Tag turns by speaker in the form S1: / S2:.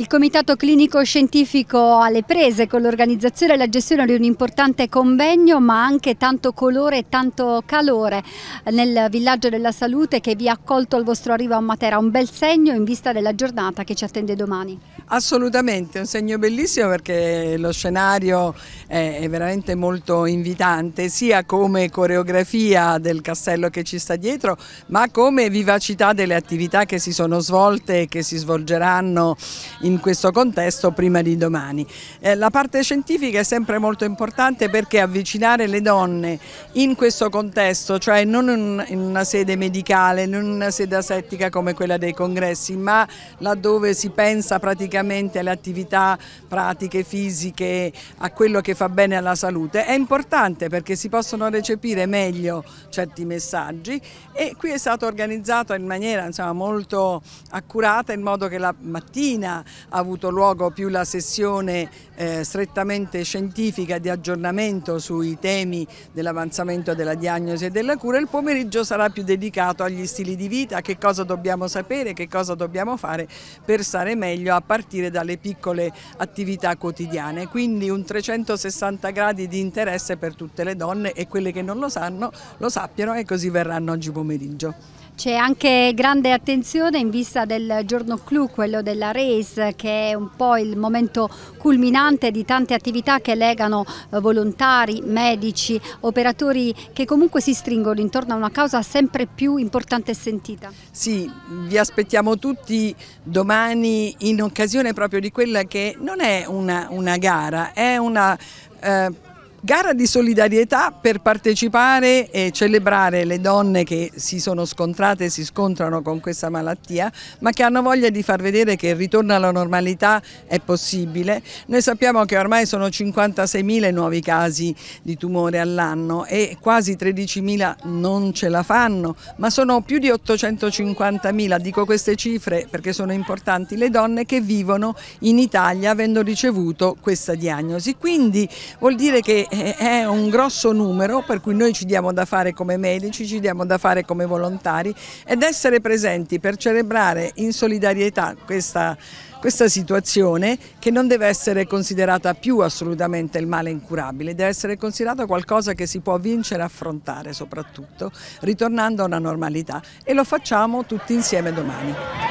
S1: Il Comitato Clinico Scientifico alle prese con l'organizzazione e la gestione di un importante convegno ma anche tanto colore e tanto calore nel Villaggio della Salute che vi ha accolto al vostro arrivo a Matera, un bel segno in vista della giornata che ci attende domani.
S2: Assolutamente, un segno bellissimo perché lo scenario è veramente molto invitante sia come coreografia del castello che ci sta dietro ma come vivacità delle attività che si sono svolte e che si svolgeranno in in questo contesto prima di domani. Eh, la parte scientifica è sempre molto importante perché avvicinare le donne in questo contesto, cioè non in una sede medicale, non in una sede asettica come quella dei congressi, ma laddove si pensa praticamente alle attività pratiche, fisiche, a quello che fa bene alla salute, è importante perché si possono recepire meglio certi messaggi e qui è stato organizzato in maniera insomma, molto accurata in modo che la mattina ha avuto luogo più la sessione eh, strettamente scientifica di aggiornamento sui temi dell'avanzamento della diagnosi e della cura, il pomeriggio sarà più dedicato agli stili di vita, che cosa dobbiamo sapere, che cosa dobbiamo fare per stare meglio a partire dalle piccole attività quotidiane. Quindi un 360 gradi di interesse per tutte le donne e quelle che non lo sanno lo sappiano e così verranno oggi
S1: pomeriggio. C'è anche grande attenzione in vista del giorno clou, quello della race, che è un po' il momento culminante di tante attività che legano eh, volontari, medici, operatori che comunque si stringono intorno a una causa sempre più importante e sentita.
S2: Sì, vi aspettiamo tutti domani in occasione proprio di quella che non è una, una gara, è una... Eh, Gara di solidarietà per partecipare e celebrare le donne che si sono scontrate e si scontrano con questa malattia, ma che hanno voglia di far vedere che il ritorno alla normalità è possibile. Noi sappiamo che ormai sono 56.000 nuovi casi di tumore all'anno e quasi 13.000 non ce la fanno, ma sono più di 850.000, dico queste cifre perché sono importanti, le donne che vivono in Italia avendo ricevuto questa diagnosi. Quindi vuol dire che è un grosso numero per cui noi ci diamo da fare come medici, ci diamo da fare come volontari ed essere presenti per celebrare in solidarietà questa, questa situazione che non deve essere considerata più assolutamente il male incurabile, deve essere considerata qualcosa che si può vincere e affrontare soprattutto, ritornando a una normalità e lo facciamo tutti insieme domani.